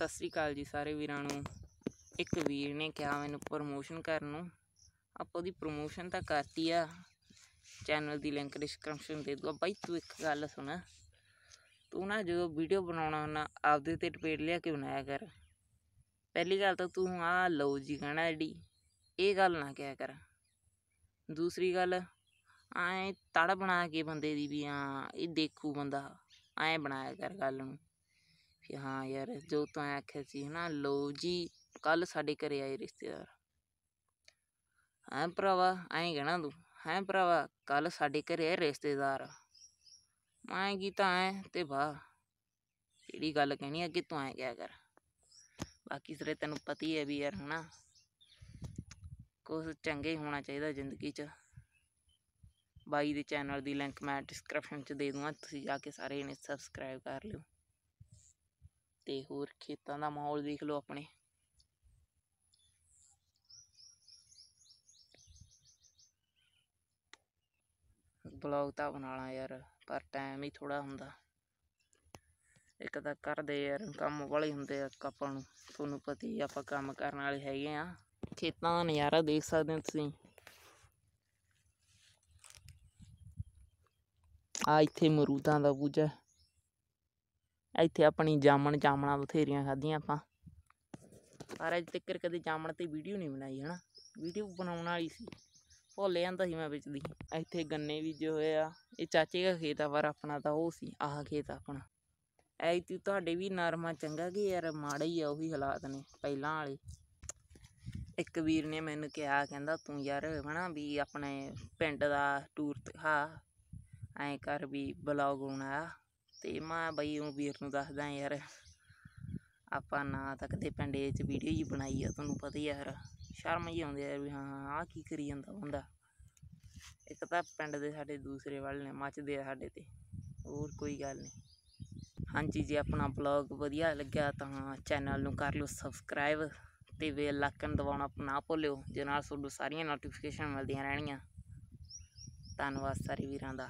ਸਤਿ ਸ੍ਰੀ ਅਕਾਲ ਜੀ ਸਾਰੇ ਵੀਰਾਂ ਨੂੰ ਇੱਕ ਵੀਰ ਨੇ ਕਿਹਾ ਮੈਨੂੰ ਪ੍ਰੋਮੋਸ਼ਨ ਕਰਨ ਨੂੰ ਆਪਾਂ ਉਹਦੀ ਪ੍ਰੋਮੋਸ਼ਨ ਤਾਂ ਕਰਤੀ ਆ ਚੈਨਲ ਦੀ ਲਿੰਕ ਡਿਸਕ੍ਰਿਪਸ਼ਨ ਦੇ ਦੂਗਾ ਬਾਈ ਤੂੰ ਇੱਕ ਗੱਲ ਸੁਣ ਤੂੰ ਨਾ ਜਦੋਂ ਵੀਡੀਓ ਬਣਾਉਣਾ ਨਾ ਆਪਦੇ ਤੇ ਟਪੇੜ ਲਿਆ ਕੇ ਬਣਾਇਆ ਕਰ ਪਹਿਲੀ ਗੱਲ ਤਾਂ ਤੂੰ ਆ ਲਓ ਜੀ ਕਹਣਾ ਐਡੀ ਇਹ ਗੱਲ ਨਾ ਕਿਹਾ ਕਰ ਦੂਸਰੀ ਗੱਲ ਐ ਤੜ ਬਣਾ ਕੇ ਬੰਦੇ ਦੀ ਵੀ ਆ ਇਹ ਦੇਖੂ ਬੰਦਾ ਐ ਬਣਾਇਆ ਕਰ ਗੱਲ ਨੂੰ ਕਿ ਹਾਂ ਯਾਰ ਜੋ ਤੂੰ ਆਖਿਆ ਸੀ ਹਨਾ ਲੋ ਜੀ ਕੱਲ ਸਾਡੇ ਘਰੇ ਆਏ ਰਿਸ਼ਤੇਦਾਰ ਹਾਂ ਭਰਾਵਾ ਐਂ ਕਹਿਣਾ ਤੂੰ ਹਾਂ ਭਰਾਵਾ ਕੱਲ ਸਾਡੇ ਘਰੇ ਆਏ ਰਿਸ਼ਤੇਦਾਰ ਮੈਂ ਤਾਂ ਐ ਤੇ ਵਾ ਕਿਹੜੀ ਗੱਲ ਕਹਿਣੀ ਅੱਗੇ ਤੂੰ ਐਂ ਕਿਆ ਕਰ ਬਾਕੀ ਸਰੇ ਤੈਨੂੰ ਪਤੀ ਐ ਵੀ ਯਾਰ ਹਨਾ ਕੁਝ ਚੰਗੇ ਹੋਣਾ ਚਾਹੀਦਾ ਜ਼ਿੰਦਗੀ 'ਚ ਬਾਈ ਦੇ ਚੈਨਲ ਦੀ ਲਿੰਕ ਮੈਂ ਡਿਸਕ੍ਰਿਪਸ਼ਨ 'ਚ ਦੇ ਦੂੰਗਾ ਤੁਸੀਂ ਜਾ ਕੇ ਸਾਰੇ ਇਹਨੇ ਸਬਸਕ੍ਰਾਈਬ ਕਰ ਲਿਓ ਤੇ ਹੋਰ ਖੇਤਾਂ ਦਾ ਮਾਹੌਲ ਦੇਖ ਲਓ ਆਪਣੇ ਬਲੌਗ ਤਾਂ ਬਣਾਣਾ ਯਾਰ ਪਰ ਟਾਈਮ ਹੀ ਥੋੜਾ ਹੁੰਦਾ ਇੱਕ ਤਾਂ ਕਰਦੇ ਯਾਰ ਕੰਮ ਵਾਲੇ ਹੁੰਦੇ ਆ ਆਪਾਂ ਨੂੰ ਤੁਹਾਨੂੰ ਪਤਾ ਹੀ ਆਪਾਂ ਕੰਮ ਕਰਨ ਵਾਲੇ ਹੈਗੇ ਆ ਖੇਤਾਂ ਦਾ ਨਜ਼ਾਰਾ ਦੇਖ ਸਕਦੇ ਹੋ ਤੁਸੀਂ ਆ ਇੱਥੇ ਮਰੂਦਾਂ ਦਾ ਬੂਝਾ ਇੱਥੇ ਆਪਣੀ ਜਾਮਣ ਜਾਮਣਾ ਬਥੇਰੀਆਂ ਖਾਧੀਆਂ ਆਪਾਂ ਪਰ ਅੱਜ ਤੱਕ ਕਦੇ ਜਾਮਣ ਤੇ ਵੀਡੀਓ ਨਹੀਂ ਬਣਾਈ ਹਨਾ ਵੀਡੀਓ ਬਣਾਉਣ ਵਾਲੀ ਸੀ ਭੁੱਲ ਜਾਂਦਾ ਸੀ ਮੈਂ ਵਿੱਚ ਦੀ ਇੱਥੇ ਗੰਨੇ ਬੀਜੇ ਹੋਏ ਆ ਇਹ ਚਾਚੇ ਦਾ ਖੇਤ ਆ ਪਰ ਆਪਣਾ ਤਾਂ ਉਹ ਸੀ ਆਹ ਖੇਤ ਆਪਣਾ ਐ ਤੂੰ ਤੁਹਾਡੇ ਵੀ ਨਰਮਾ ਚੰਗਾ ਕੀ ਯਾਰ ਮਾੜਾ ਹੀ ਆ ਉਹੀ ਹਾਲਾਤ ਨੇ ਪਹਿਲਾਂ ਵਾਲੇ ਇੱਕ ਵੀਰ ਨੇ ਮੈਨੂੰ ਕਿਹਾ ਕਹਿੰਦਾ ਤੂੰ ਯਾਰ ਹਨਾ ਵੀ ਆਪਣੇ ਪਿੰਡ ਦਾ ਟੂਰ ਹਾਂ ਐਂ ਕਰ ਵੀ ਬਲੌਗ ਬਣਾਇਆ ਤੇ ਮੈਂ ਬਈ ਉਹ ਵੀਰ ਨੂੰ ਦੱਸਦਾ ਯਾਰ ਆਪਾਂ ਨਾ ਤਾਂ ਕਦੇ ਪਿੰਡੇ 'ਚ ਵੀਡੀਓ ਜੀ ਬਣਾਈ ਆ ਤੁਹਾਨੂੰ ਪਤਾ ਹੀ ਆ ਯਾਰ ਸ਼ਰਮ ਜੀ ਆਉਂਦੀ ਆ ਵੀ ਹਾਂ ਆ ਕੀ ਕਰੀ ਜਾਂਦਾ ਬੰਦਾ ਇੱਕ ਤਾਂ ਪਿੰਡ ਦੇ ਸਾਡੇ ਦੂਸਰੇ ਵਾਲੇ ਨੇ ਮੱਚਦੇ ਆ ਸਾਡੇ ਤੇ ਹੋਰ ਕੋਈ ਗੱਲ ਨਹੀਂ ਹਾਂਜੀ ਜੇ ਆਪਣਾ ਬਲੌਗ ਵਧੀਆ ਲੱਗਿਆ ਤਾਂ ਚੈਨਲ ਨੂੰ ਕਰ ਲਓ ਸਬਸਕ੍ਰਾਈਬ ਤੇ ਵੇ ਲਾਕਨ ਦਬਾਉਣਾ ਨਾ ਭੁੱਲਿਓ ਜੇ ਨਾਲ ਤੁਹਾਨੂੰ ਸਾਰੀਆਂ ਨੋਟੀਫਿਕੇਸ਼ਨ ਮਿਲਦੀਆਂ ਰਹਿਣੀਆਂ ਧੰਨਵਾਦ ਸਾਰੇ ਵੀਰਾਂ ਦਾ